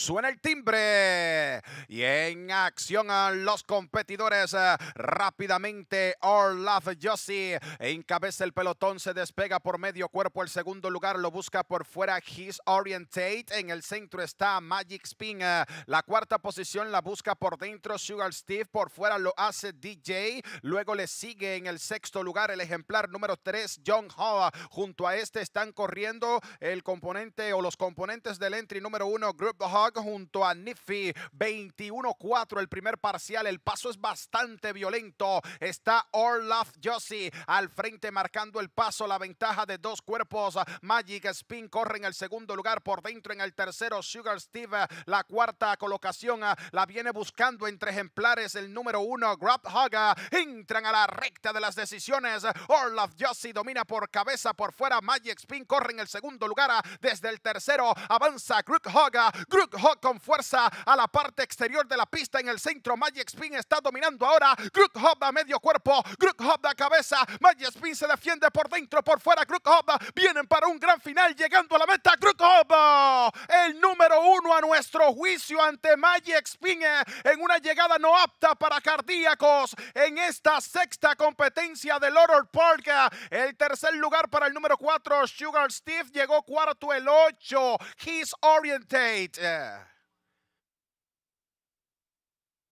Suena el timbre y en acción eh, los competidores eh, rápidamente. Orlaf Yossi encabeza el pelotón, se despega por medio cuerpo. El segundo lugar lo busca por fuera His Orientate. En el centro está Magic Spin. Eh, la cuarta posición la busca por dentro Sugar Steve. Por fuera lo hace DJ. Luego le sigue en el sexto lugar el ejemplar número 3 John Haw. Junto a este están corriendo el componente o los componentes del entry número 1 Group Hog junto a Niffy. 21-4 el primer parcial. El paso es bastante violento. Está Orlaf Josie al frente marcando el paso. La ventaja de dos cuerpos. Magic Spin corre en el segundo lugar. Por dentro en el tercero Sugar Steve. La cuarta colocación la viene buscando entre ejemplares el número uno Grab Haga. Entran a la recta de las decisiones. Orlaf Josie domina por cabeza por fuera. Magic Spin corre en el segundo lugar. Desde el tercero avanza Grug Haga con fuerza a la parte exterior de la pista en el centro. Magic Spin está dominando ahora. Crook Hop a medio cuerpo. Crook Hop a cabeza. Magic Spin se defiende por dentro, por fuera. Crook vienen para un gran final llegando a la meta. Crook nuestro juicio ante Magic Spin en una llegada no apta para cardíacos en esta sexta competencia del Oro Park. El tercer lugar para el número 4, Sugar Steve, llegó cuarto el 8, He's Orientate.